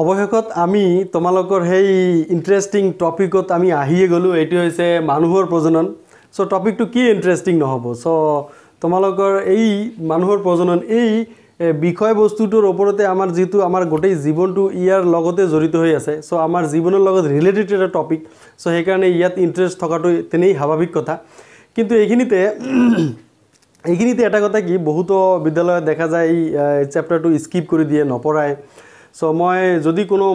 অৱশেষত আমি তোমালোকৰ সেই ইণ্টাৰেষ্টিং টপিকত আমি আহিয়ে গ'লোঁ এইটো হৈছে মানুহৰ প্ৰজনন চ' টপিকটো কি ইণ্টাৰেষ্টিং নহ'ব চ' তোমালোকৰ এই মানুহৰ প্ৰজনন এই বিষয়বস্তুটোৰ ওপৰতে আমাৰ যিটো আমাৰ গোটেই জীৱনটো ইয়াৰ লগতে জড়িত হৈ আছে চ' আমাৰ জীৱনৰ লগত ৰিলেটেড এটা টপিক চ' সেইকাৰণে ইয়াত ইণ্টাৰেষ্ট থকাটো তেনেই স্বাভাৱিক কথা কিন্তু এইখিনিতে এইখিনিতে এটা কথা কি বহুতো বিদ্যালয়ত দেখা যায় এই চেপ্টাৰটো স্কিপ কৰি দিয়ে নপঢ়ায় চ' মই যদি কোনো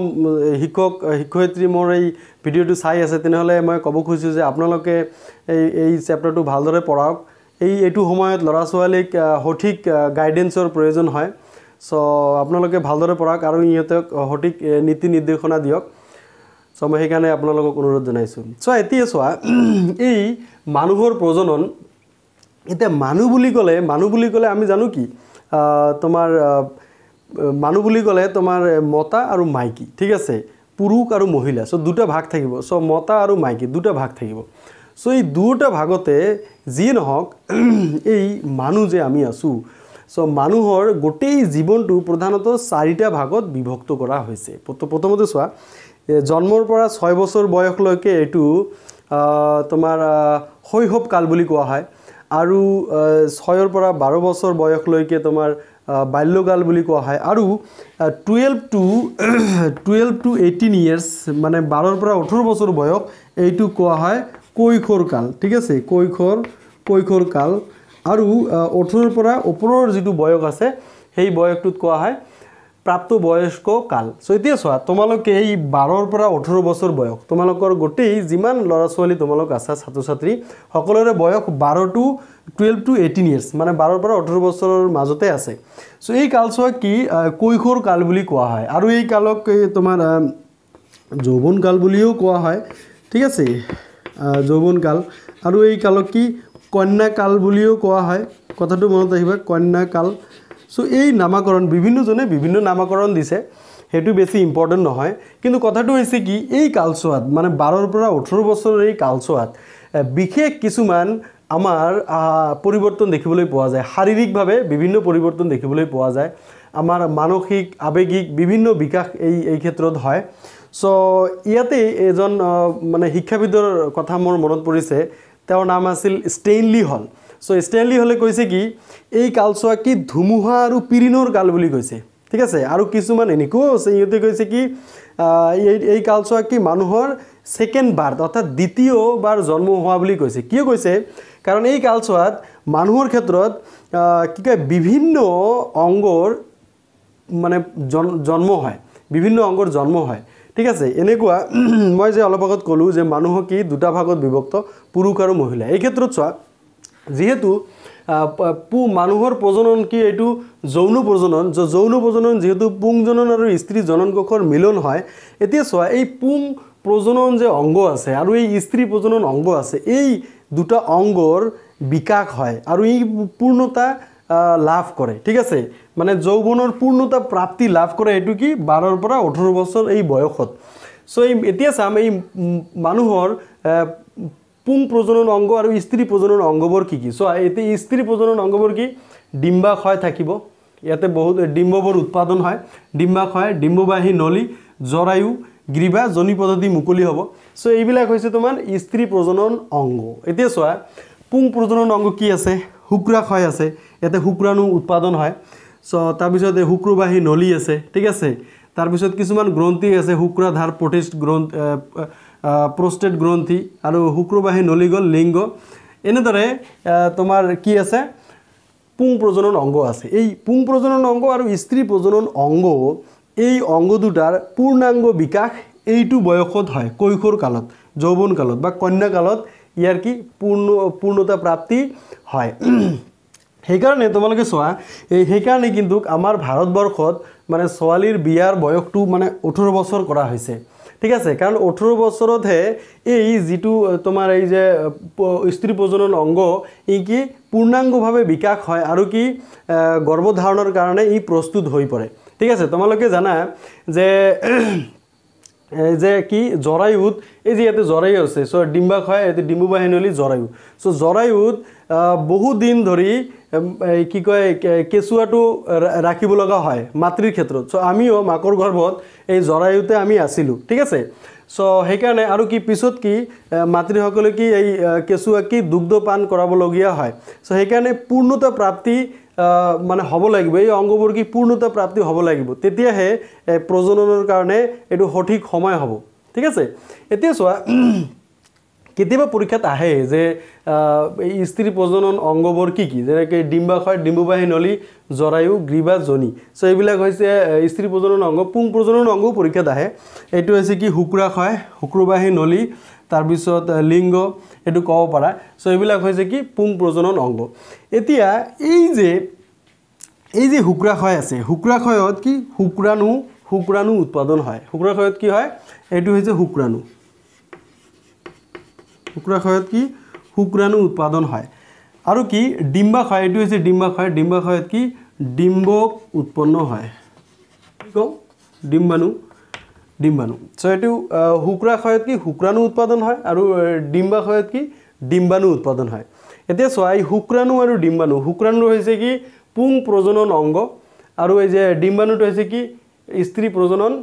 শিক্ষক শিক্ষয়িত্ৰী মোৰ এই ভিডিঅ'টো চাই আছে তেনেহ'লে মই ক'ব খুজিছোঁ যে আপোনালোকে এই এই চেপ্টাৰটো ভালদৰে পঢ়াওক এই এইটো সময়ত ল'ৰা ছোৱালীক সঠিক গাইডেঞ্চৰ প্ৰয়োজন হয় চ' আপোনালোকে ভালদৰে পঢ়াওক আৰু ইহঁতক সঠিক নীতি নিৰ্দেশনা দিয়ক চ' মই সেইকাৰণে আপোনালোকক অনুৰোধ জনাইছোঁ চ' এতিয়া চোৱা এই মানুহৰ প্ৰজনন এতিয়া মানুহ বুলি ক'লে মানুহ বুলি ক'লে আমি জানো কি তোমাৰ মানুহ বুলি ক'লে তোমাৰ মতা আৰু মাইকী ঠিক আছে পুৰুষ আৰু মহিলা চ' দুটা ভাগ থাকিব চ' মতা আৰু মাইকী দুটা ভাগ থাকিব চ' এই দুয়োটা ভাগতে যি নহওক এই মানুহ যে আমি আছোঁ চ' মানুহৰ গোটেই জীৱনটো প্ৰধানতঃ চাৰিটা ভাগত বিভক্ত কৰা হৈছে প্ৰথমতে চোৱা জন্মৰ পৰা ছয় বছৰ বয়সলৈকে এইটো তোমাৰ শৈশৱকাল বুলি কোৱা হয় আৰু ছয়ৰ পৰা বাৰ বছৰ বয়সলৈকে তোমাৰ বাল্যকাল বুলি কোৱা হয় আৰু twelve to twelve to eighteen years মানে বাৰৰ পৰা ওঠৰ বছৰ বয়স এইটো কোৱা হয় কৈশোৰ কাল ঠিক আছে কৈশোৰ কৈশোৰ কাল আৰু ওঠৰৰ পৰা ওপৰৰ যিটো বয়স আছে সেই বয়সটোত কোৱা হয় প্ৰাপ্তবয়স্ক কাল চ' এতিয়া চোৱা তোমালোক এই বাৰৰ পৰা ওঠৰ বছৰ বয়স তোমালোকৰ গোটেই যিমান ল'ৰা ছোৱালী তোমালোক আছা ছাত্ৰ ছাত্ৰী সকলোৰে বয়স বাৰ to twelve to eighteen years মানে বাৰৰ পৰা ওঠৰ বছৰৰ মাজতে আছে চ' এই কালচোৱা কি কৈশোৰ কাল বুলি কোৱা হয় আৰু এই কালক তোমাৰ যৌৱন কাল বুলিও কোৱা হয় ঠিক আছে যৌৱন কাল আৰু এই কালক কি কন্যা কাল বুলিও কোৱা হয় কথাটো মনত আহিবা কন্যা কাল চ' এই নামাকৰণ বিভিন্নজনে বিভিন্ন নামাকৰণ দিছে সেইটো বেছি ইম্পৰ্টেণ্ট নহয় কিন্তু কথাটো হৈছে কি এই কালচোৱাত মানে বাৰৰ পৰা ওঠৰ বছৰৰ এই কালচোৱাত বিশেষ কিছুমান আমাৰ পৰিৱৰ্তন দেখিবলৈ পোৱা যায় শাৰীৰিকভাৱে বিভিন্ন পৰিৱৰ্তন দেখিবলৈ পোৱা যায় আমাৰ মানসিক আৱেগিক বিভিন্ন বিকাশ এই এই ক্ষেত্ৰত হয় চ' ইয়াতে এজন মানে শিক্ষাবিদৰ কথা মোৰ মনত পৰিছে তেওঁৰ নাম আছিল ষ্টেইনলি হল চ' ষ্টেনলি হ'লে কৈছে কি এই কালচোৱা কি ধুমুহা আৰু পিৰিণৰ কাল বুলি কৈছে ঠিক আছে আৰু কিছুমান এনেকুৱাও আছে ইহঁতে কৈছে কি এই এই কালচোৱা কি মানুহৰ ছেকেণ্ড বাৰ্থ অৰ্থাৎ দ্বিতীয়বাৰ জন্ম হোৱা বুলি কৈছে কিয় কৈছে কাৰণ এই কালচোৱাত মানুহৰ ক্ষেত্ৰত কি কয় বিভিন্ন অংগৰ মানে জন জন্ম হয় বিভিন্ন অংগৰ জন্ম হয় ঠিক আছে এনেকুৱা মই যে অলপ আগত ক'লোঁ যে মানুহক কি দুটা ভাগত বিভক্ত পুৰুষ আৰু মহিলা এই ক্ষেত্ৰত চোৱা যিহেতু পু মানুহৰ প্ৰজনন কি এইটো যৌন প্ৰজনন যৌন প্ৰজনন যিহেতু পুংজনন আৰু স্ত্ৰী কোষৰ মিলন হয় এতিয়া চোৱা এই পুং প্ৰজনন যে অংগ আছে আৰু এই স্ত্ৰী প্ৰজনন অংগ আছে এই দুটা অংগৰ বিকাশ হয় আৰু ই পূৰ্ণতা লাভ কৰে ঠিক আছে মানে যৌৱনৰ পূৰ্ণতা প্ৰাপ্তি লাভ কৰে এইটো কি বাৰৰ পৰা ওঠৰ বছৰ এই বয়সত চ' এই এতিয়া চাম এই মানুহৰ পুং প্ৰজনন অংগ আৰু স্ত্ৰী প্ৰজনন অংগবোৰ কি কি চোৱা এতিয়া স্ত্ৰী প্ৰজনন অংগবোৰ কি ডিম্বাশয় থাকিব ইয়াতে বহুত ডিম্ববোৰ উৎপাদন হয় ডিম্বাশয় ডিম্ববাহী নলী জৰায়ু গ্ৰীবা জনী পদ্ধতি মুকলি হ'ব চ' এইবিলাক হৈছে তোমাৰ স্ত্ৰী প্ৰজনন অংগ এতিয়া চোৱা পুং প্ৰজনন অংগ কি আছে শুক্ৰাশয় আছে ইয়াতে শুক্ৰাণু উৎপাদন হয় চ' তাৰপিছত শুক্ৰবাহী নলী আছে ঠিক আছে তাৰপিছত কিছুমান গ্ৰন্থি আছে শুক্ৰাধাৰ প্ৰতিষ্ঠ গ্ৰন্থ প্ৰষ্টেট গ্ৰন্থি আৰু শুক্ৰবাহী নলিগল লিংগ এনেদৰে তোমাৰ কি আছে পুং প্ৰজনন অংগ আছে এই পুং প্ৰজনন অংগ আৰু স্ত্ৰী প্ৰজনন অংগ এই অংগ দুটাৰ পূৰ্ণাংগ বিকাশ এইটো বয়সত হয় কৈশোৰ কালত যৌৱন কালত বা কন্যাকালত ইয়াৰ কি পূৰ্ণ পূৰ্ণতা প্ৰাপ্তি হয় সেইকাৰণে তোমালোকে চোৱা এই সেইকাৰণে কিন্তু আমাৰ ভাৰতবৰ্ষত মানে ছোৱালীৰ বিয়াৰ বয়সটো মানে ওঠৰ বছৰ কৰা হৈছে ঠিক আছে কাৰণ ওঠৰ বছৰতহে এই যিটো তোমাৰ এই যে স্ত্ৰী প্ৰজনন অংগ ই কি পূৰ্ণাংগভাৱে বিকাশ হয় আৰু কি গৰ্ভধাৰণৰ কাৰণে ই প্ৰস্তুত হৈ পৰে ঠিক আছে তোমালোকে জানা যে যে কি জৰায়ুত এই যে ইয়াতে জৰায়ু আছে চ' ডিম্বাক হয় ইয়াতে ডিম্বু বাহিনী হ'লে জৰায়ু চ' জৰায়ুত বহুদিন ধৰি কি কয় কেঁচুৱাটো ৰাখিব লগা হয় মাতৃৰ ক্ষেত্ৰত চ' আমিও মাকৰ গৰ্ভত এই জৰায়ুতে আমি আছিলোঁ ঠিক আছে চ' সেইকাৰণে আৰু কি পিছত কি মাতৃসকলে কি এই কেঁচুৱাক কি দুগ্ধপান কৰাবলগীয়া হয় চ' সেইকাৰণে পূৰ্ণতা প্ৰাপ্তি মানে হ'ব লাগিব এই অংগবোৰ কি পূৰ্ণতা প্ৰাপ্তি হ'ব লাগিব তেতিয়াহে প্ৰজননৰ কাৰণে এইটো সঠিক সময় হ'ব ঠিক আছে এতিয়া চোৱা কেতিয়াবা পৰীক্ষাত আহে যে এই স্ত্ৰী প্ৰজনন অংগবোৰ কি কি যেনেকৈ ডিম্বাশয় ডিম্বুবাহী নলী জৰায়ু গ্ৰীবাজনী চ' এইবিলাক হৈছে স্ত্ৰী প্ৰজনন অংগ পুং প্ৰজনন অংগও পৰীক্ষাত আহে এইটো হৈছে কি শুক্ৰাশয় শুক্ৰবাহী নলী তাৰপিছত লিংগ এইটো ক'ব পাৰা চ' এইবিলাক হৈছে কি পুং প্ৰজনন অংগ এতিয়া এই যে এই যে শুক্ৰাশয় আছে শুক্ৰাশয়ত কি শুক্ৰাণু শুক্ৰাণু উৎপাদন হয় শুক্ৰাশয়ত কি হয় এইটো হৈছে শুক্ৰাণু শুক্ৰাশয়ত কি শুক্ৰাণু উৎপাদন হয় আৰু কি ডিম্বাশয় এইটো হৈছে ডিম্বাশয় ডিম্বাশয়ত কি ডিম্ব উৎপন্ন হয় কি কওঁ ডিম্বাণু ডিম্বাণু চ' এইটো শুক্ৰাশয়ত কি শুক্ৰাণু উৎপাদন হয় আৰু ডিম্বাশয়ত কি ডিম্বাণু উৎপাদন হয় এতিয়া চোৱা এই শুক্ৰাণু আৰু ডিম্বাণু শুক্ৰাণু হৈছে কি পুং প্ৰজনন অংগ আৰু এই যে ডিম্বাণুটো হৈছে কি স্ত্ৰী প্ৰজনন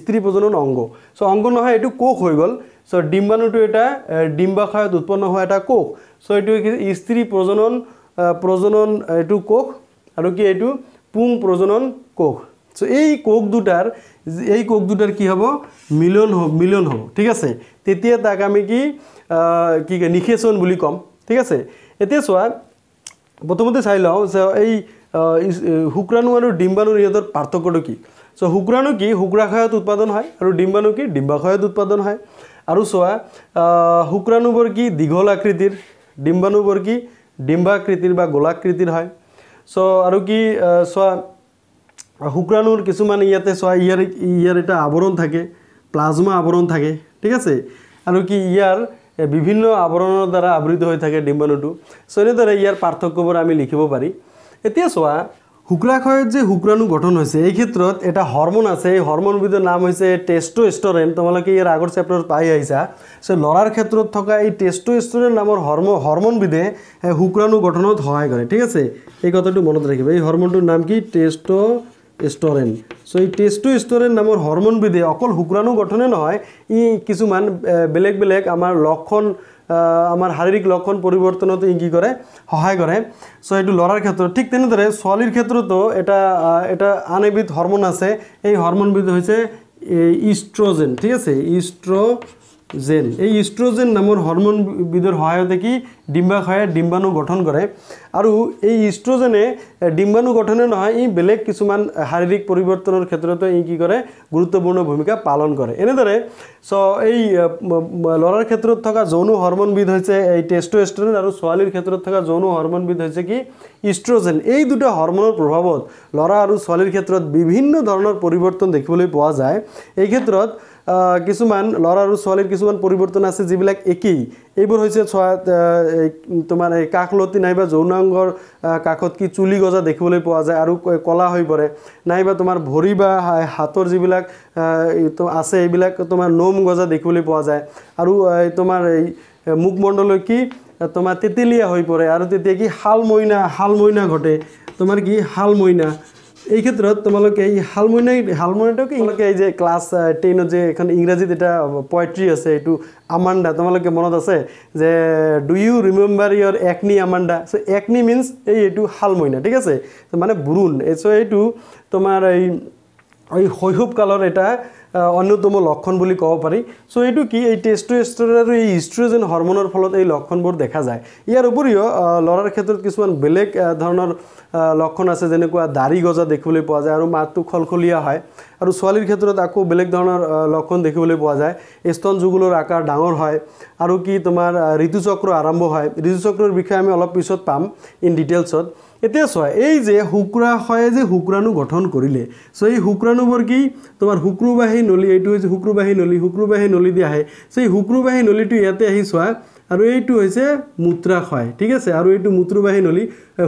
স্ত্ৰী প্ৰজনন অংগ চ' অংগ নহয় এইটো কোষ হৈ গ'ল সো ডিম্বাণুটো এটা ডিম্বাশয়ত উৎপন্ন হোৱা এটা কোষ সো এইটো স্ত্ৰী প্ৰজনন প্ৰজনন এইটো কোষ আৰু কি এইটো পুং প্ৰজনন কোষ সো এই কোষ দুটাৰ এই কোষ দুটাৰ কি হ'ব মিলন হ'ব মিলন হ'ব ঠিক আছে তেতিয়া তাক আমি কি কি কয় নিষেচন বুলি ক'ম ঠিক আছে এতিয়া চোৱা প্ৰথমতে চাই লওঁ যে এই শুক্ৰাণু আৰু ডিম্বাণু ইহঁতৰ পাৰ্থক্যটো কি চ' শুক্ৰাণু কি শুক্ৰাশয়ত উৎপাদন হয় আৰু ডিম্বাণু কি ডিম্বাশয়ত উৎপাদন হয় আৰু চোৱা শুক্ৰাণুবোৰ কি দীঘল আকৃতিৰ ডিম্বাণুবোৰ কি ডিম্বাকৃতিৰ বা গোলাকৃতিৰ হয় চ' আৰু কি চোৱা শুক্ৰাণুৰ কিছুমান ইয়াতে চোৱা ইয়াৰ ইয়াৰ এটা আৱৰণ থাকে প্লাজমা আৱৰণ থাকে ঠিক আছে আৰু কি ইয়াৰ বিভিন্ন আৱৰণৰ দ্বাৰা আৱৃত হৈ থাকে ডিম্বাণুটো চ' এনেদৰে ইয়াৰ পাৰ্থক্যবোৰ আমি লিখিব পাৰি এতিয়া চোৱা শুক্ৰাশয়ত যে শুক্ৰাণু গঠন হৈছে এই ক্ষেত্ৰত এটা হৰ্মন আছে এই হৰ্মনবিধৰ নাম হৈছে টেষ্টোষ্টৰেন তোমালোকে ইয়াৰ আগৰ চেপ্টাৰত পাই আহিছা চ' ল'ৰাৰ ক্ষেত্ৰত থকা এই টেষ্টোষ্টৰেন নামৰ হৰ্ম হৰ্মনবিধে শুক্ৰাণু গঠনত সহায় কৰে ঠিক আছে এই কথাটো মনত ৰাখিব এই হৰ্মনটোৰ নাম কি টেষ্টোষ্টৰেন চ' এই টেষ্টোষ্টৰেন নামৰ হৰ্মনবিধে অকল শুক্ৰাণু গঠনে নহয় ই কিছুমান বেলেগ বেলেগ আমাৰ লক্ষণ আমাৰ শাৰীৰিক লক্ষণ পৰিৱৰ্তনত ই কি কৰে সহায় কৰে চ' এই ল'ৰাৰ ক্ষেত্ৰত ঠিক তেনেদৰে ছোৱালীৰ ক্ষেত্ৰতো এটা এটা আন এবিধ আছে এই হরমোনবিধ হৈছে ইষ্ট্ৰজেন ঠিক আছে ইষ্ট্ৰ জেন এই ইষ্ট্ৰজেন নামৰ হৰ্মনবিধৰ সহায়তে কি ডিম্বাশয়ে ডিম্বাণু গঠন কৰে আৰু এই ইষ্ট্ৰজেনে ডিম্বাণু গঠনে নহয় ই বেলেগ কিছুমান শাৰীৰিক পৰিৱৰ্তনৰ ক্ষেত্ৰতো ই কি কৰে গুৰুত্বপূৰ্ণ ভূমিকা পালন কৰে এনেদৰে চ' এই ল'ৰাৰ ক্ষেত্ৰত থকা যৌন হৰ্মনবিধ হৈছে এই টেষ্টোষ্ট্ৰেন আৰু ছোৱালীৰ ক্ষেত্ৰত থকা যৌন হৰ্মনবিধ হৈছে কি ইষ্ট্ৰজেন এই দুটা হৰ্মনৰ প্ৰভাৱত ল'ৰা আৰু ছোৱালীৰ ক্ষেত্ৰত বিভিন্ন ধৰণৰ পৰিৱৰ্তন দেখিবলৈ পোৱা যায় এই ক্ষেত্ৰত কিছুমান ল'ৰা আৰু ছোৱালীৰ কিছুমান পৰিৱৰ্তন আছে যিবিলাক একেই এইবোৰ হৈছে তোমাৰ এই কাষলতি নাইবা যৌনাংগৰ কাষত কি চুলি গজা দেখিবলৈ পোৱা যায় আৰু ক'লা হৈ পৰে নাইবা তোমাৰ ভৰি বা হাতৰ যিবিলাক আছে এইবিলাক তোমাৰ নোম গজা দেখিবলৈ পোৱা যায় আৰু তোমাৰ এই মুখমণ্ডলৈ কি তোমাৰ তেতেলীয়া হৈ পৰে আৰু তেতিয়া কি মইনা শালমইনা মইনা ঘটে তোমাৰ কি হাল মইনা এই ক্ষেত্ৰত তোমালোকে এই হালমনি হালমনিটোক তোমালোকে এই যে ক্লাছ টেনত যে এখন ইংৰাজীত এটা পয়েট্ৰি আছে এইটো আমাণ্ডা তোমালোকে মনত আছে যে ডু ইউ ৰিমেম্বাৰ ইয়ৰ একনি আমাণ্ডা চ' একনি মিনছ এই এইটো হালমইনা ঠিক আছে মানে বুৰুণ চ' এইটো তোমাৰ এই এই শৈশৱ কালৰ এটা অন্যতম লক্ষণ বুলি ক'ব পাৰি চ' এইটো কি এই টেষ্টোষ্ট্ৰ আৰু এই ইষ্ট্ৰজেন হৰমনৰ ফলত এই লক্ষণবোৰ দেখা যায় ইয়াৰ উপৰিও ল'ৰাৰ ক্ষেত্ৰত কিছুমান বেলেগ ধৰণৰ লক্ষণ আছে যেনেকুৱা দাড়ি গজা দেখিবলৈ পোৱা যায় আৰু মাতটো খলখলীয়া হয় আৰু ছোৱালীৰ ক্ষেত্ৰত আকৌ বেলেগ ধৰণৰ লক্ষণ দেখিবলৈ পোৱা যায় স্তন যুগুলৰ আকাৰ ডাঙৰ হয় আৰু কি তোমাৰ ঋতুচক্ৰ আৰম্ভ হয় ঋতুচক্ৰৰ বিষয়ে আমি অলপ পিছত পাম ইন ডিটেইলছত এতিয়া চোৱা এই যে শুক্ৰাশয়ে যে শুক্ৰাণু গঠন কৰিলে চ' এই শুক্ৰাণুবোৰ কি তোমাৰ শুক্ৰবাহী নলী এইটো হৈছে শুক্ৰবাহী নলী শুক্ৰবাহী নলী দি আহে চ' এই শুক্ৰবাহী নলীটো ইয়াতে আহি চোৱা আৰু এইটো হৈছে মূত্ৰাশয় ঠিক আছে আৰু এইটো মূত্ৰবাহী নলী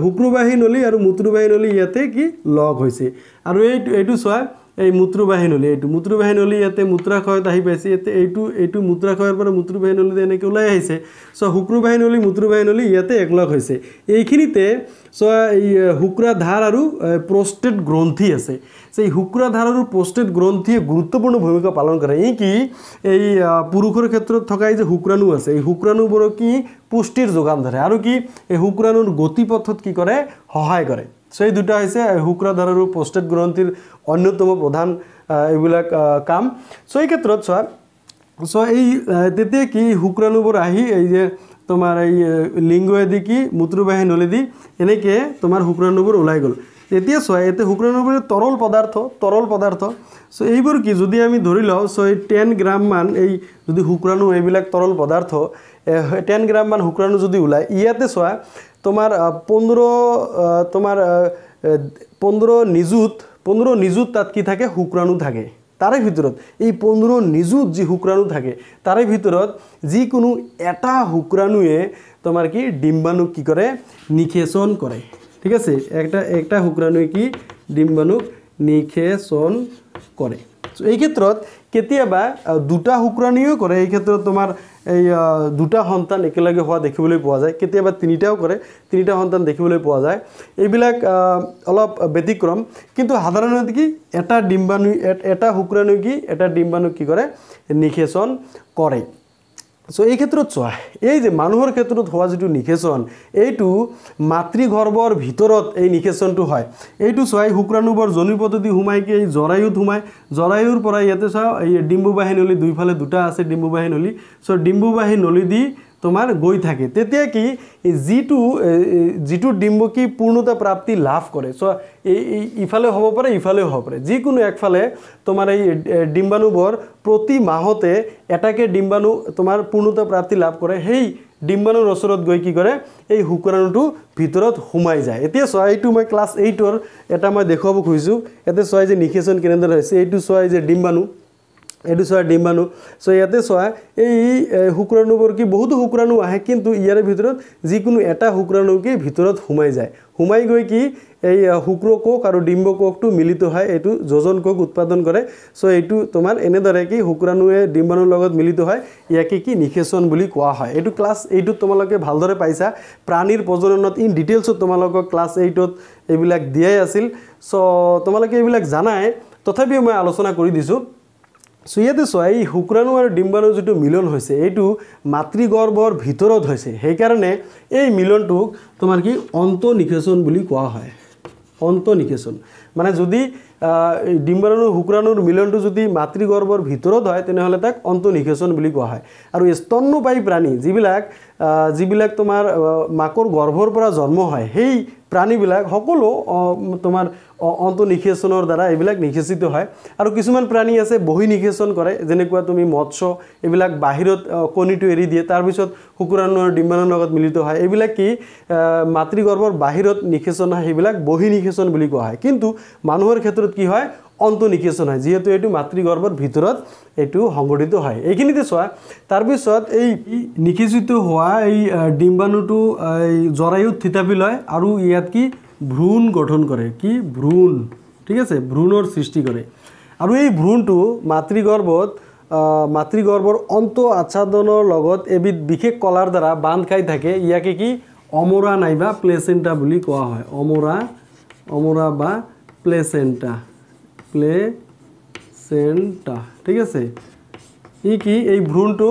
শুক্ৰবাহী নলী আৰু মূত্ৰবাহী নলী ইয়াতে কি লগ হৈছে আৰু এইটো এইটো চোৱা এই মূত্ৰবাহী নলী এইটো মূত্ৰবাহী নলী ইয়াতে মূত্ৰাশয়ত আহি পাইছে ইয়াতে এইটো এইটো মূত্ৰাশয়ৰ পৰা মূত্ৰবাহী নলী এনেকৈ ওলাই আহিছে চ শুক্ৰবাহী নলী মূত্ৰবাহী নলী ইয়াতে একলগ হৈছে এইখিনিতে চ এই শুক্ৰা ধাৰ আৰু প্ৰষ্টেট গ্ৰন্থি আছে এই শুক্ৰাধাৰ আৰু প্ৰষ্টেট গ্ৰন্থিয়ে গুৰুত্বপূৰ্ণ ভূমিকা পালন কৰে এই কি এই পুৰুষৰ ক্ষেত্ৰত থকা এই যে শুক্ৰাণু আছে এই শুক্ৰাণুবোৰক কি পুষ্টিৰ যোগান ধৰে আৰু কি এই শুক্ৰাণুৰ গতিপথত কি কৰে সহায় কৰে সেই দুটা হৈছে শুক্ৰধাৰ আৰু প্ৰষ্টেট গ্ৰন্থিৰ অন্যতম প্ৰধান এইবিলাক কাম চ' এই ক্ষেত্ৰত চোৱা চ' এই তেতিয়া কি শুক্ৰাণুবোৰ আহি এই যে তোমাৰ এই লিংগয়েদি কি মূত্ৰবাহী নলেদি এনেকৈ তোমাৰ শুক্ৰাণুবোৰ ওলাই গ'ল এতিয়া চোৱা এতিয়া শুক্ৰাণুবোৰ তৰল পদাৰ্থ তৰল পদাৰ্থ চ' এইবোৰ কি যদি আমি ধৰি লওঁ চ' এই টেন গ্ৰামমান এই যদি শুক্ৰাণু এইবিলাক তৰল পদাৰ্থ টেন গ্ৰামমান শুক্ৰাণু যদি ওলায় ইয়াতে চোৱা তোমাৰ পোন্ধৰ তোমাৰ পোন্ধৰ নিযুত পোন্ধৰ নিযুত তাত কি থাকে শুক্ৰাণু থাকে তাৰে ভিতৰত এই পোন্ধৰ নিযুত যি শুক্ৰাণু থাকে তাৰে ভিতৰত যিকোনো এটা শুক্ৰাণুৱে তোমাৰ কি ডিম্বাণুক কি কৰে নিখেচন কৰে ঠিক আছে একটা এটা শুক্ৰাণুৱে কি ডিম্বাণুক নিখেচন কৰে এই ক্ষেত্ৰত কেতিয়াবা দুটা শুক্ৰাণীও কৰে এই ক্ষেত্ৰত তোমাৰ এই দুটা সন্তান একেলগে হোৱা দেখিবলৈ পোৱা যায় কেতিয়াবা তিনিটাও কৰে তিনিটা সন্তান দেখিবলৈ পোৱা যায় এইবিলাক অলপ ব্যতিক্ৰম কিন্তু সাধাৰণতে কি এটা ডিম্বাণু এটা শুকুৰাণু কি এটা ডিম্বাণু কি কৰে নিষেচন কৰে চ' এই ক্ষেত্ৰত চোৱা এই যে মানুহৰ ক্ষেত্ৰত হোৱা যিটো নিষেচন এইটো মাতৃগৰ্ভৰ ভিতৰত এই নিষেচনটো হয় এইটো চোৱাই শুক্ৰাণুবৰ জনীৰ পদ্ধতি সোমাই কি জৰায়ুত সোমাই জৰায়ুৰ পৰা ইয়াতে চাওঁ এই ডিম্বুবাহী নলী দুইফালে দুটা আছে ডিম্বুবাহী নলী চ' ডিম্বুবাহী নলী দি তোমাৰ গৈ থাকে তেতিয়া কি যিটো যিটো ডিম্বকী পূৰ্ণতা প্ৰাপ্তি লাভ কৰে চ' ইফালেও হ'ব পাৰে ইফালেও হ'ব পাৰে যিকোনো একফালে তোমাৰ এই ডিম্বাণুবোৰ প্ৰতি মাহতে এটাকৈ ডিম্বাণু তোমাৰ পূৰ্ণতা প্ৰাপ্তি লাভ কৰে সেই ডিম্বাণুৰ ওচৰত গৈ কি কৰে এই শুক্ৰাণুটো ভিতৰত সোমাই যায় এতিয়া চোৱা এইটো মই ক্লাছ এইটৰ এটা মই দেখুৱাব খুজিছোঁ এতিয়া চোৱাই যে নিষেচন কেনেদৰে হৈছে এইটো চোৱাই যে ডিম্বাণু এইটো চোৱা ডিম্বাণু চ' ইয়াতে চোৱা এই শুক্ৰাণুবোৰ কি বহুতো শুক্ৰাণু আহে কিন্তু ইয়াৰে ভিতৰত যিকোনো এটা শুক্ৰাণুকে ভিতৰত সোমাই যায় সোমাই গৈ কি এই শুক্ৰ কোক আৰু ডিম্ব কোকটো মিলিত হয় এইটো যোজন কোক উৎপাদন কৰে চ' এইটো তোমাৰ এনেদৰে কি শুক্ৰাণুৱে ডিম্বাণুৰ লগত মিলিত হয় ইয়াকে কি নিষেচন বুলি কোৱা হয় এইটো ক্লাছ এইটোত তোমালোকে ভালদৰে পাইছা প্ৰাণীৰ প্ৰজননত ইন ডিটেইলছত তোমালোকক ক্লাছ এইটত এইবিলাক দিয়াই আছিল চ' তোমালোকে এইবিলাক জানাই তথাপিও মই আলোচনা কৰি দিছোঁ চ' ইয়াতে চোৱা এই শুক্ৰাণু আৰু ডিম্বাণুৰ যিটো মিলন হৈছে এইটো মাতৃগৰ্ভৰ ভিতৰত হৈছে সেইকাৰণে এই মিলনটোক তোমাৰ কি অন্তনিকেচন বুলি কোৱা হয় অন্তনিকেচন মানে যদি ডিম্বাণুৰ শুক্ৰাণুৰ মিলনটো যদি মাতৃগৰ্ভৰ ভিতৰত হয় তেনেহ'লে তাক অন্তনিকেচন বুলি কোৱা হয় আৰু স্তন্যপায়ী প্ৰাণী যিবিলাক যিবিলাক তোমাৰ মাকৰ গৰ্ভৰ পৰা জন্ম হয় সেই প্ৰাণীবিলাক সকলো তোমাৰ অন্ত নিষেচনৰ দ্বাৰা এইবিলাক নিষেচিত হয় আৰু কিছুমান প্ৰাণী আছে বহি নিষেচন কৰে যেনেকুৱা তুমি মৎস্য এইবিলাক বাহিৰত কণীটো এৰি দিয়ে তাৰপিছত শুকুৰাণুৰ ডিম্বাণৰ লগত মিলিত হয় এইবিলাক কি মাতৃগৰ্ভৰ বাহিৰত নিষেচন হয় সেইবিলাক বহি নিষেচন বুলি কোৱা হয় কিন্তু মানুহৰ ক্ষেত্ৰত কি হয় অন্ত নিষেচন হয় যিহেতু এইটো মাতৃগৰ্ভৰ ভিতৰত এইটো সংঘটিত হয় এইখিনিতে চোৱা তাৰপিছত এই নিষেচিত হোৱা এই ডিম্বাণুটো এই জৰায়ুত থিতাপি লয় আৰু ইয়াত কি ভ্রূণ গঠন কৰে কি ভ্রূণ ঠিক আছে ভ্রূণৰ সৃষ্টি কৰে আৰু এই ভ্রূণটো মাতৃগৰ্ভত মাতৃগৰ্ভৰ অন্ত আচ্ছাদনৰ লগত এবিধ বিশেষ কলাৰ দ্বাৰা বান্ধ খাই থাকে ইয়াকে কি অমৰা নাইবা প্লেচেণ্টা বুলি কোৱা হয় অমৰা অমৰা বা প্লেচেণ্টা প্লেচেণ্টা ঠিক আছে ই কি এই ভ্রূণটো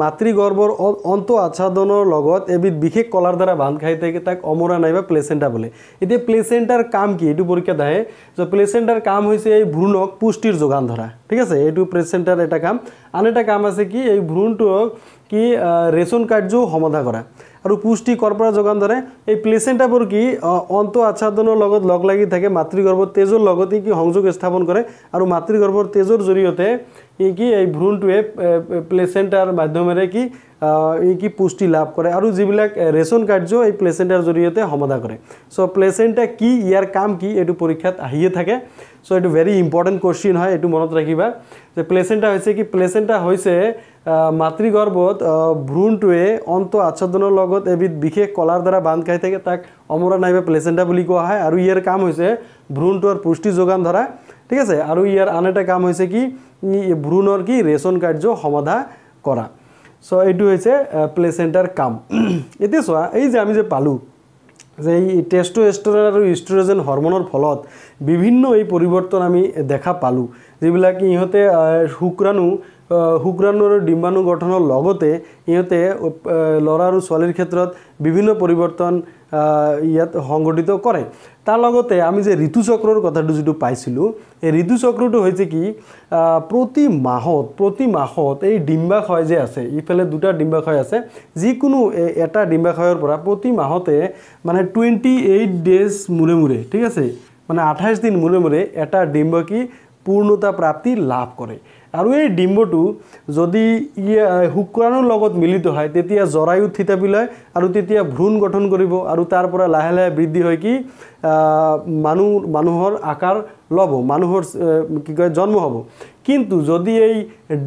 মাতৃগৰ্ভৰ অন্ত আচ্ছাদনৰ লগত এবিধ বিশেষ কলাৰ দ্বাৰা বান্ধ খাই থাকে তাক অমৰা নাইবা প্লেচেণ্টা বোলে এতিয়া প্লেচেণ্টাৰ কাম কি এইটো পৰীক্ষা আহে যে প্লেচেণ্টাৰ কাম হৈছে এই ভ্ৰূণক পুষ্টিৰ যোগান ধৰা ঠিক আছে এইটো প্লেচেণ্টাৰ এটা কাম আন এটা কাম আছে কি এই ভ্ৰূণটোক কি ৰেচন কাৰ্য সমাধা কৰা আৰু পুষ্টি ক'ৰ পৰা যোগান ধৰে এই প্লেচেণ্টাবোৰ কি অন্ত আচ্ছাদনৰ লগত লগ লাগি থাকে মাতৃগৰ্ভৰ তেজৰ লগতে কি সংযোগ স্থাপন কৰে আৰু মাতৃগৰ্ভৰ তেজৰ জৰিয়তে ইকি এই ভ্ৰূণটোৱে প্লেচেণ্টাৰ মাধ্যমেৰে কি ইকি পুষ্টি লাভ কৰে আৰু যিবিলাক ৰেচন কাৰ্য এই প্লেচেণ্টাৰ জৰিয়তে সমাধা কৰে চ' প্লেচেণ্টা কি ইয়াৰ কাম কি এইটো পৰীক্ষাত আহিয়ে থাকে চ' এইটো ভেৰি ইম্পৰ্টেণ্ট কুৱেশ্যন হয় এইটো মনত ৰাখিবা যে প্লেচেণ্টা হৈছে কি প্লেচেণ্টা হৈছে মাতৃগৰ্ভত ভ্ৰূণটোৱে অন্ত আচ্ছাদনৰ লগত এবিধ বিশেষ কলাৰ দ্বাৰা বান্ধ খাই থাকে তাক অমৰা নাইবা প্লেচেণ্টা বুলি কোৱা হয় আৰু ইয়াৰ কাম হৈছে ভ্ৰূণটোৰ পুষ্টি যোগান ধৰা ঠিক আছে আৰু ইয়াৰ আন এটা কাম হৈছে কি ভ্ৰূণৰ কি ৰেচন কাৰ্য সমাধা কৰা চ' এইটো হৈছে প্লেচেণ্টাৰ কাম এতিয়া চোৱা এই যে আমি যে পালোঁ যে এই টেষ্টোষ্টেৰন আৰু ইষ্ট্ৰজেন হৰমনৰ ফলত বিভিন্ন এই পৰিৱৰ্তন আমি দেখা পালোঁ যিবিলাক ইহঁতে শুক্ৰাণু শুক্ৰাণু আৰু ডিম্বাণু গঠনৰ লগতে ইহঁতে ল'ৰা আৰু ছোৱালীৰ ক্ষেত্ৰত বিভিন্ন পৰিৱৰ্তন ইয়াত সংঘটিত কৰে তাৰ লগতে আমি যে ঋতুচক্ৰৰ কথাটো যিটো পাইছিলোঁ এই ঋতুচক্ৰটো হৈছে কি প্ৰতি মাহত প্ৰতি মাহত এই ডিম্বাশয় যে আছে ইফালে দুটা ডিম্বাশয় আছে যিকোনো এটা ডিম্বাশয়ৰ পৰা প্ৰতি মাহতে মানে টুৱেণ্টি এইট ডেজ মূৰে মূৰে ঠিক আছে মানে আঠাইছ দিন মূৰে মূৰে এটা ডিম্বকী পূৰ্ণতা প্ৰাপ্তি লাভ কৰে আৰু এই ডিম্বটো যদি শুক্ৰাণুৰ লগত মিলিত হয় তেতিয়া জৰায়ু থিতাপি লয় আৰু তেতিয়া ভ্ৰূণ গঠন কৰিব আৰু তাৰ পৰা লাহে লাহে বৃদ্ধি হয় কি মানুহ মানুহৰ আকাৰ ল'ব মানুহৰ কি কয় জন্ম হ'ব কিন্তু যদি এই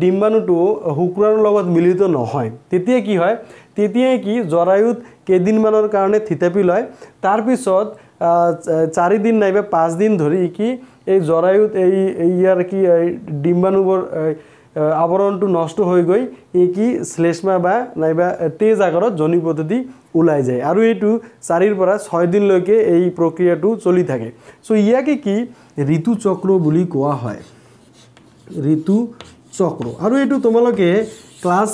ডিম্বাণুটো শুক্ৰাণুৰ লগত মিলিত নহয় তেতিয়া কি হয় তেতিয়াই কি জৰায়ুত কেইদিনমানৰ কাৰণে থিতাপি লয় তাৰপিছত চাৰিদিন নাইবা পাঁচদিন ধৰি কি এই জৰায়ুত এই ইয়াৰ কি ডিম্বাণুবোৰ আৱৰণটো নষ্ট হৈ গৈ এই কি শ্লেষ্মা বা নাইবা তেজ আগৰত জনি পদ্ধতি ওলাই যায় আৰু এইটো চাৰিৰ পৰা ছয় দিনলৈকে এই প্ৰক্ৰিয়াটো চলি থাকে চ' ইয়াকে কি ঋতুচক্ৰ বুলি কোৱা হয় ঋতুচক্ৰ আৰু এইটো তোমালোকে ক্লাছ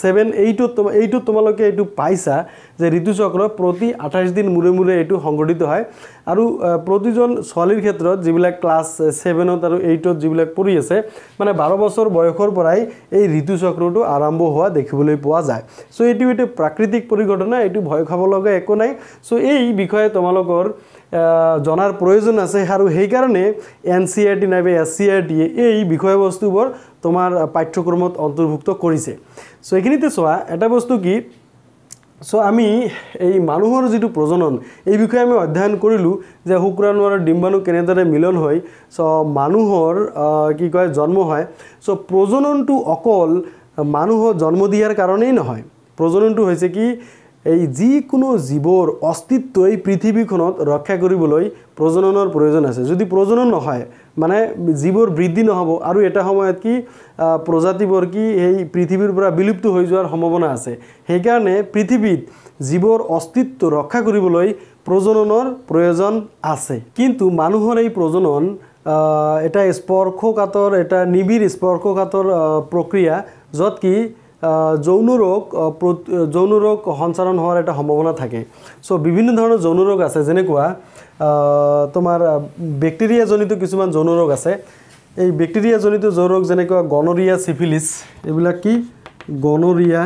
ছেভেন এইটত তোমাৰ এইটোত তোমালোকে এইটো পাইছা যে ঋতুচক্ৰ প্ৰতি আঠাইছ দিন মূৰে মূৰে এইটো সংঘটিত হয় আৰু প্ৰতিজন ছোৱালীৰ ক্ষেত্ৰত যিবিলাক ক্লাছ ছেভেনত আৰু এইটত যিবিলাক পৰি আছে মানে বাৰ বছৰ বয়সৰ পৰাই এই ঋতুচক্ৰটো আৰম্ভ হোৱা দেখিবলৈ পোৱা যায় চ' এইটো এইটো প্ৰাকৃতিক পৰিঘটনা এইটো ভয় খাব লগা একো নাই চ' এই বিষয়ে তোমালোকৰ জনার প্রয়োজন আছে আর সেই কারণে এন সি আর টি নাইবে এস সি আর টি এই বিষয়বস্তুব তোমার পাঠ্যক্রমত অন্তর্ভুক্ত করেছে সো এইখিনিতে চা এটা বস্তু কি সো আমি এই মানুষের যদি প্রজনন এই বিষয়ে আমি অধ্যয়ন করলো যে শুক্রাণু আর ডিম্বাণু কেনেদরে মিলন হয় সো মানুষের কি কয় জন্ম হয় সো প্রজননটা অকল মানুষ জন্ম দিয়ার কারণেই নহয় প্রজননটা হয়েছে কি এই যিকোনো জীৱৰ অস্তিত্ব এই পৃথিৱীখনত ৰক্ষা কৰিবলৈ প্ৰজননৰ প্ৰয়োজন আছে যদি প্ৰজনন নহয় মানে জীৱৰ বৃদ্ধি নহ'ব আৰু এটা সময়ত কি প্ৰজাতিবোৰ কি সেই পৃথিৱীৰ পৰা বিলুপ্ত হৈ যোৱাৰ সম্ভাৱনা আছে সেইকাৰণে পৃথিৱীত জীৱৰ অস্তিত্ব ৰক্ষা কৰিবলৈ প্ৰজননৰ প্ৰয়োজন আছে কিন্তু মানুহৰ এই প্ৰজনন এটা স্পৰ্শকাতৰ এটা নিবিড় স্পৰ্শকাতৰ প্ৰক্ৰিয়া য'ত কি যৌন ৰোগ যৌন ৰোগ সঞ্চাৰণ হোৱাৰ এটা সম্ভাৱনা থাকে চ' বিভিন্ন ধৰণৰ যৌন ৰোগ আছে যেনেকুৱা তোমাৰ বেক্টেৰিয়াজনিত কিছুমান যৌন ৰোগ আছে এই বেক্টেৰিয়াজনিত যৌন ৰোগ যেনেকুৱা গনৰিয়া চিফিলিছ এইবিলাক কি গনৰিয়া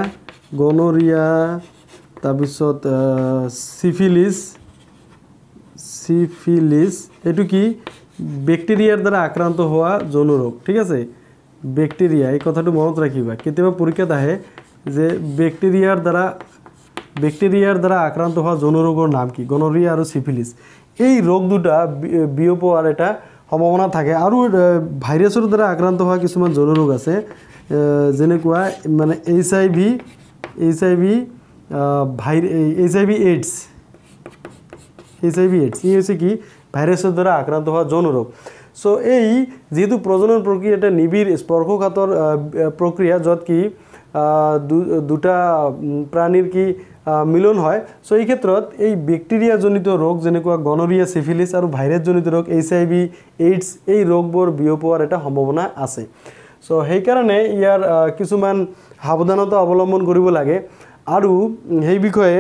গনৰিয়া তাৰপিছত চিফিলিছ চিফিলিছ এইটো কি বেক্টেৰিয়াৰ দ্বাৰা আক্ৰান্ত হোৱা যৌন ৰোগ ঠিক আছে বেক্টেৰিয়া এই কথাটো মনত ৰাখিবা কেতিয়াবা পৰীক্ষাত আহে যে বেক্টেৰিয়াৰ দ্বাৰা বেক্টেৰিয়াৰ দ্বাৰা আক্ৰান্ত হোৱা যৌনৰোগৰ নাম কি গনৰিয়া আৰু চিফিলিছ এই ৰোগ দুটা বিয়পোৱাৰ এটা সম্ভাৱনা থাকে আৰু ভাইৰাছৰ দ্বাৰা আক্ৰান্ত হোৱা কিছুমান যৌনৰোগ আছে যেনেকুৱা মানে H I V H I V ভাই H I V AIDS H I V AIDS ই হৈছে কি ভাইৰাছৰ দ্বাৰা আক্ৰান্ত হোৱা যৌনৰোগ চ' এই যিহেতু প্ৰজনন প্ৰক্ৰিয়া এটা নিবিড় স্পৰ্শকাতৰ প্ৰক্ৰিয়া য'ত কি দুটা প্ৰাণীৰ কি মিলন হয় চ' এই ক্ষেত্ৰত এই বেক্টেৰিয়াজনিত ৰোগ যেনেকুৱা গনৰিয়া চিফিলিছ আৰু ভাইৰাছজনিত ৰোগ এইচ আই ভি এইডছ এই ৰোগবোৰ বিয়পোৱাৰ এটা সম্ভাৱনা আছে চ' সেইকাৰণে ইয়াৰ কিছুমান সাৱধানতা অৱলম্বন কৰিব লাগে আৰু সেই বিষয়ে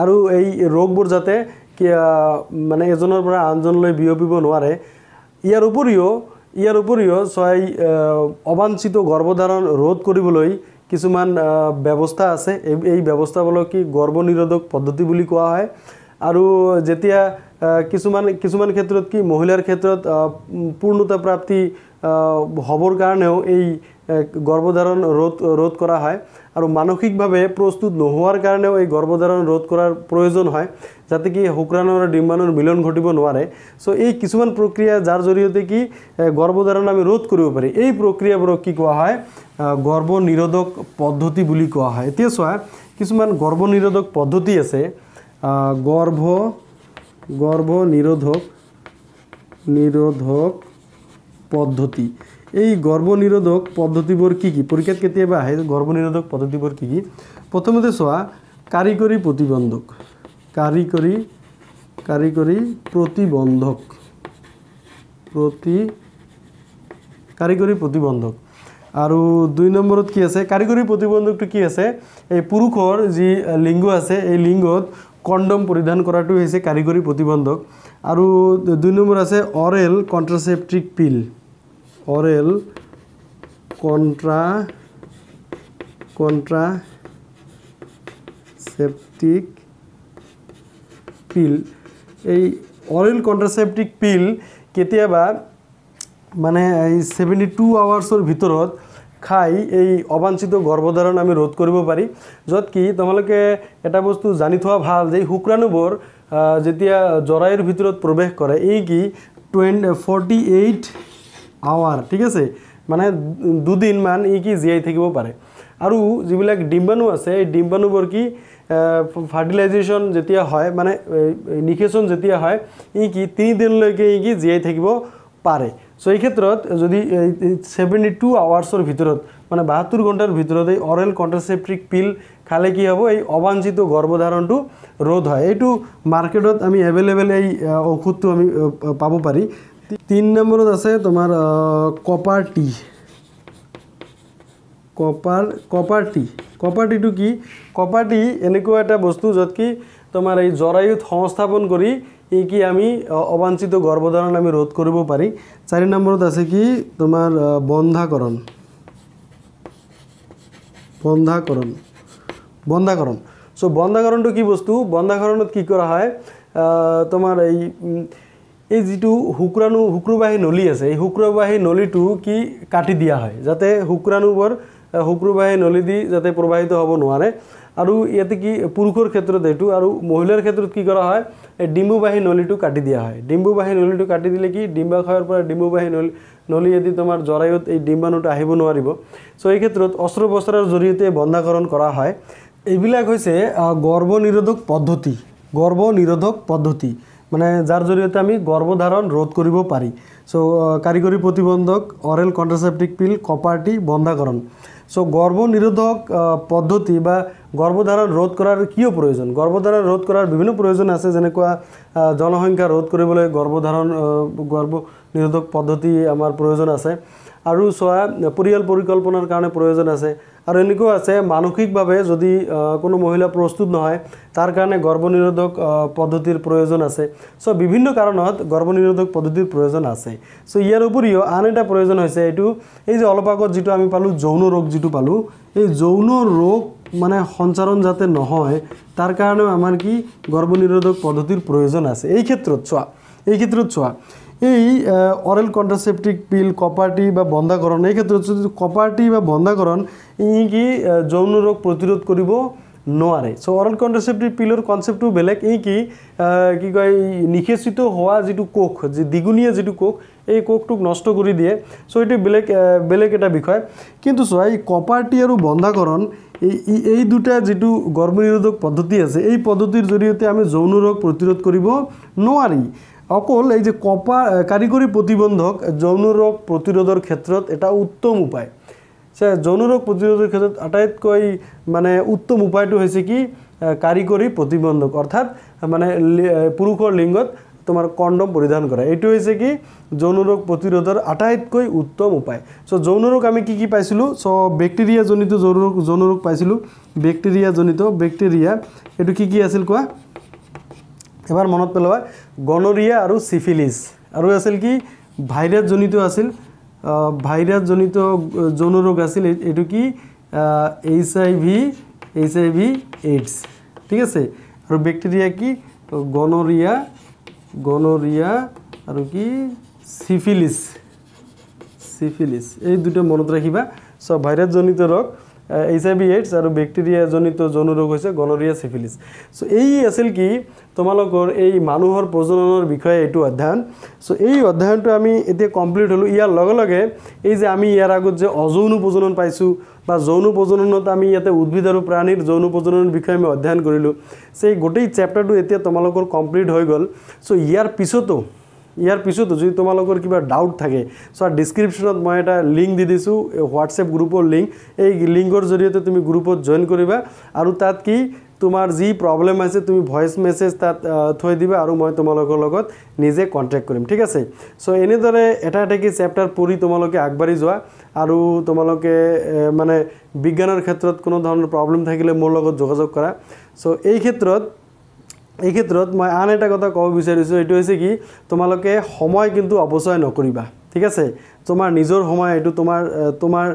আৰু এই ৰোগবোৰ যাতে মানে এজনৰ পৰা আনজনলৈ বিয়পিব নোৱাৰে ইয়াৰ উপৰিও ইয়াৰ উপৰিও চৰাই অবাঞ্চিত গৰ্ভধাৰণ ৰোধ কৰিবলৈ কিছুমান ব্যৱস্থা আছে এই এই ব্যৱস্থাবোৰক কি গৰ্ভনিৰোধক পদ্ধতি বুলি কোৱা হয় আৰু যেতিয়া কিছুমান কিছুমান ক্ষেত্ৰত কি মহিলাৰ ক্ষেত্ৰত পূৰ্ণতা প্ৰাপ্তি হ'বৰ কাৰণেও এই গৰ্ভধাৰণ ৰোধ ৰোধ কৰা হয় আর মানসিকভাবে প্রস্তুত নোহোৱাৰ কাৰণেও এই গৰ্ভধাৰণ ৰোধ কৰাৰ প্ৰয়োজন হয় যাতে কি শুক্ৰাণু আৰু ডিম্বাণুৰ মিলন ঘটিব নোৱাৰে চ' এই কিছুমান প্ৰক্ৰিয়া যাৰ জৰিয়তে কি গৰ্ভধাৰণ আমি ৰোধ কৰিব পাৰি এই প্ৰক্ৰিয়াবোৰক কি কোৱা হয় গৰ্ভ পদ্ধতি বুলি কোৱা হয় এতিয়া চোৱা কিছুমান গৰ্ভ পদ্ধতি আছে গৰ্ভ গৰ্ভ নিৰোধক নিৰোধক পদ্ধতি এই গর্ভনিরোধক পদ্ধতিবোৰ কি কি পৰীক্ষাত কেতিয়াবা আহে গৰ্ভনিৰোধক পদ্ধতিবোৰ কি কি প্ৰথমতে চোৱা কাৰিকৰী প্ৰতিবন্ধক কাৰিকৰী কাৰিকৰী প্ৰতিবন্ধক প্ৰতি কাৰিকৰী প্ৰতিবন্ধক আৰু দুই নম্বৰত কি আছে কাৰিকৰী প্ৰতিবন্ধকটো কি আছে এই পুৰুষৰ যি লিংগ আছে এই লিংগত কণ্ডম পৰিধান কৰাটো হৈছে কাৰিকৰী প্ৰতিবন্ধক আৰু দুই নম্বৰ আছে oral contraceptive pill oral contra contraceptive pill এই অরেল কন্ট্রাসেপটিক পিল কেতিয়াবা মানে এই সেভেন্টি টু আৱাৰ্ছৰ ভিতৰত খাই এই অবাঞ্চিত গৰ্ভধাৰণ আমি ৰোধ কৰিব পাৰি য'ত কি তোমালোকে এটা বস্তু জানি থোৱা ভাল যে শুক্ৰাণুবোৰ যেতিয়া জৰায়ুৰ ভিতৰত প্ৰৱেশ কৰে এই কি টুৱেণ্টি ফৰ্টি এইট আওয়ার ঠিক আছে মানে দুদিনমান ই কি জিয়াই থাকিব পারে আর যা ডিম্বাণু আছে এই ডিম্বাণুবর কি ফার্টিলাইজেশন যেতিয়া হয় মানে নিষেচন যেতিয়া হয় ই কি তিনদিনলকে ই কি জিয়াই থাকিব পারে সো এই ক্ষেত্রে যদি সেভেন্টি টু আওয়ার্সর ভিতর মানে বাহাত্তর ঘন্টার ভিতরত এই অরেল কন্ট্রাসেপ্টিক পিল খালে কি হব এই অবাঞ্ছিত গর্ভধারণট রোধ হয় এইটু মার্কেটত আমি এভেলেবল এই ঔষধটা আমি পাব পাৰি তিন নম্বৰত আছে তোমাৰ copper T copper copper T copper টিটো কি কপাৰ টি এনেকুৱা এটা বস্তু য'ত কি তোমাৰ এই জৰায়ুত সংস্থাপন কৰি এই কি আমি অবাঞ্চিত গৰ্ভধাৰণ আমি ৰোধ কৰিব পাৰি চাৰি নম্বৰত আছে কি তোমাৰ বন্ধাকৰণ বন্ধাকৰণ বন্ধাকৰণ চ' বন্ধাকৰণটো কি বস্তু বন্ধাকৰণত কি কৰা হয় তোমাৰ এই এই যিটো শুক্ৰাণু শুক্ৰবাহী নলী আছে এই শুক্ৰবাহী নলীটো কি কাটি দিয়া হয় যাতে শুক্ৰাণুবোৰ শুক্ৰবাহী নলী দি যাতে প্ৰবাহিত হ'ব নোৱাৰে আৰু ইয়াতে কি পুৰুষৰ ক্ষেত্ৰত এইটো আৰু মহিলাৰ ক্ষেত্ৰত কি কৰা হয় এই ডিম্বুবাহী নলীটো কাটি দিয়া হয় ডিম্বুবাহী নলীটো কাটি দিলে কি ডিম্বাশয়ৰ পৰা ডিম্বুবাহী নলী নলী যদি তোমাৰ জৰায়ুত এই ডিম্বাণুটো আহিব নোৱাৰিব চ' এই ক্ষেত্ৰত অস্ত্ৰ অস্ত্ৰোপচাৰৰ জৰিয়তে বন্ধাকৰণ কৰা হয় এইবিলাক হৈছে গৰ্ভনিৰোধক পদ্ধতি গৰ্ভনিৰোধক পদ্ধতি মানে যাৰ জৰিয়তে আমি গৰ্ভধাৰণ ৰোধ কৰিব পাৰি চ' কাৰিকৰী প্ৰতিবন্ধক অৰেল কণ্ট্ৰাচেপ্টিক পিল কপাৰ্টি বন্ধাকৰণ চ' গৰ্ভনিৰোধক পদ্ধতি বা গৰ্ভধাৰণ ৰোধ কৰাৰ কিয় প্ৰয়োজন গৰ্ভধাৰণ ৰোধ কৰাৰ বিভিন্ন প্ৰয়োজন আছে যেনেকুৱা জনসংখ্যা ৰোধ কৰিবলৈ গৰ্ভধাৰণ গৰ্ভনিৰোধক পদ্ধতি আমাৰ প্ৰয়োজন আছে আৰু চোৱা পৰিয়াল পৰিকল্পনাৰ কাৰণে প্ৰয়োজন আছে আৰু এনেকুৱা আছে মানসিকভাৱে যদি কোনো মহিলা প্ৰস্তুত নহয় তাৰ কাৰণে গৰ্ভনিৰোধক পদ্ধতিৰ প্ৰয়োজন আছে চ' বিভিন্ন কাৰণত গৰ্ভনিৰোধক পদ্ধতিৰ প্ৰয়োজন আছে চ' ইয়াৰ উপৰিও আন এটা প্ৰয়োজন হৈছে এইটো এই যে অলপ আগত যিটো আমি পালোঁ যৌন ৰোগ যিটো পালোঁ এই যৌন ৰোগ মানে সঞ্চাৰণ যাতে নহয় তাৰ কাৰণেও আমাৰ কি গৰ্ভনিৰোধক পদ্ধতিৰ প্ৰয়োজন আছে এই ক্ষেত্ৰত চোৱা এই ক্ষেত্ৰত চোৱা এই অৰেল কন্ট্ৰাসেপটিভ পিল কপাৰ্টি বা বন্ধাকৰণ এই ক্ষেত্ৰে যদি কপাৰ্টি বা বন্ধাকৰণ কি যৌন ৰোগ প্ৰতিৰোধ কৰিব নোৱাৰে চ' অৰেল কণ্ট্ৰাচেপ্টিভ পিলৰ কনচেপ্টটো বেলেগ ই কি কি কয় নিষেচিত হোৱা যিটো কোষ যি দ্বিগুণীয়া যিটো কোষ এই কোষটোক নষ্ট কৰি দিয়ে চ' এইটো বেলেগ বেলেগ এটা বিষয় কিন্তু চোৱা এই কপাৰ্টি আৰু বন্ধাকৰণ এই এই দুটা যিটো গৰ্ভনিৰোধক পদ্ধতি আছে এই পদ্ধতিৰ জৰিয়তে আমি যৌন ৰোগ প্ৰতিৰোধ কৰিব নোৱাৰি অকল এই যে কপা কারিগরি প্রতিবন্ধক যৌন রোগ প্রতিরোধের ক্ষেত্র এটা উত্তম উপায় সে যৌন রোগ প্রতিরোধের ক্ষেত্রে আটাইতকৈ মানে উত্তম উপায়টো হয়েছে কি কারিগরি প্রতিবন্ধক অর্থাৎ মানে পুরুষের লিংগত তোমাৰ কন্ডম পৰিধান করা এইটো হয়েছে কি যৌন রোগ প্রতিরোধের আটাইতকৈ উত্তম উপায় সো যৌন রোগ আমি কি কি পাইছিলো সো ব্যাকটেরিয়া জনিত যৌন রোগ যৌন রোগ পাইছিলো ব্যাকটেরিয়া জনিত ব্যাকটেরিয়া এই কি কি আছিল কোয়া এবাৰ মনত পেলোৱা গনৰিয়া আৰু চিফিলিছ আৰু আছিল কি ভাইৰাছজনিত আছিল ভাইৰাছজনিত যৌন ৰোগ আছিল এইটো কি H I V H I V AIDS ঠিক আছে আৰু বেক্টেৰিয়া কি গনৰিয়া গনৰিয়া আৰু কি চিফিলিছ চিফিলিছ এই দুটা মনত ৰাখিবা চ' ভাইৰাছজনিত ৰোগ এইচ আই ভি এইডছ আৰু বেক্টেৰিয়াজনিত যৌনৰোগ হৈছে গনৰিয়া চেফিলিছ চ' এই আছিল কি তোমালোকৰ এই মানুহৰ প্ৰজননৰ বিষয়ে এইটো অধ্যয়ন চ' এই অধ্যয়নটো আমি এতিয়া কমপ্লিট হ'লোঁ ইয়াৰ লগে লগে এই যে আমি ইয়াৰ আগত যে অযৌন প্ৰজনন পাইছোঁ বা যৌন প্ৰজননত আমি ইয়াতে উদ্ভিদ আৰু প্ৰাণীৰ যৌন প্ৰজননৰ বিষয়ে আমি অধ্যয়ন কৰিলোঁ চ' এই গোটেই চেপ্টাৰটো এতিয়া তোমালোকৰ কমপ্লিট হৈ গ'ল চ' ইয়াৰ পিছতো ইয়াৰ পিছতো যদি তোমালোকৰ কিবা ডাউট থাকে চোৱা ডিছক্ৰিপশ্যনত মই এটা লিংক দি দিছোঁ হোৱাটছএপ গ্ৰুপৰ লিংক এই লিংকৰ জৰিয়তে তুমি গ্ৰুপত জইন কৰিবা আৰু তাত কি তোমাৰ যি প্ৰব্লেম আছে তুমি ভইচ মেছেজ তাত থৈ দিবা আৰু মই তোমালোকৰ লগত নিজে কণ্টেক্ট কৰিম ঠিক আছে চ' এনেদৰে এটা এটা কি চেপ্টাৰ পঢ়ি তোমালোকে আগবাঢ়ি যোৱা আৰু তোমালোকে মানে বিজ্ঞানৰ ক্ষেত্ৰত কোনো ধৰণৰ প্ৰব্লেম থাকিলে মোৰ লগত যোগাযোগ কৰা চ' এই ক্ষেত্ৰত এই ক্ষেত্ৰত মই আন এটা কথা ক'ব বিচাৰিছোঁ এইটো হৈছে কি তোমালোকে সময় কিন্তু অপচয় নকৰিবা ঠিক আছে তোমাৰ নিজৰ সময় এইটো তোমাৰ তোমাৰ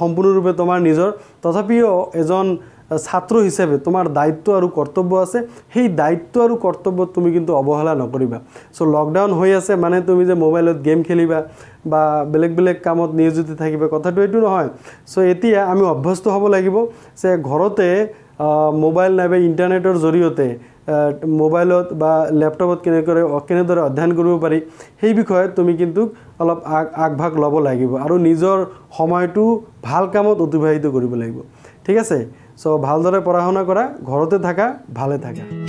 সম্পূৰ্ণৰূপে তোমাৰ নিজৰ তথাপিও এজন ছাত্ৰ হিচাপে তোমাৰ দায়িত্ব আৰু কৰ্তব্য আছে সেই দায়িত্ব আৰু কৰ্তব্যত তুমি কিন্তু অৱহেলা নকৰিবা চ' লকডাউন হৈ আছে মানে তুমি যে মোবাইলত গেম খেলিবা বা বেলেগ বেলেগ কামত নিয়োজিত থাকিবা কথাটো এইটো নহয় চ' এতিয়া আমি অভ্যস্ত হ'ব লাগিব যে ঘৰতে মোবাইল নাইবা ইণ্টাৰনেটৰ জৰিয়তে মোবাইলত বা লেপটপত কেনেকৈ কেনেদৰে অধ্যয়ন কৰিব পাৰি সেই বিষয়ে তুমি কিন্তু অলপ আগ আগভাগ ল'ব লাগিব আৰু নিজৰ সময়টো ভাল কামত অতিবাহিত কৰিব লাগিব ঠিক আছে চ' ভালদৰে পঢ়া শুনা কৰা ঘৰতে থাকা ভালে থাকা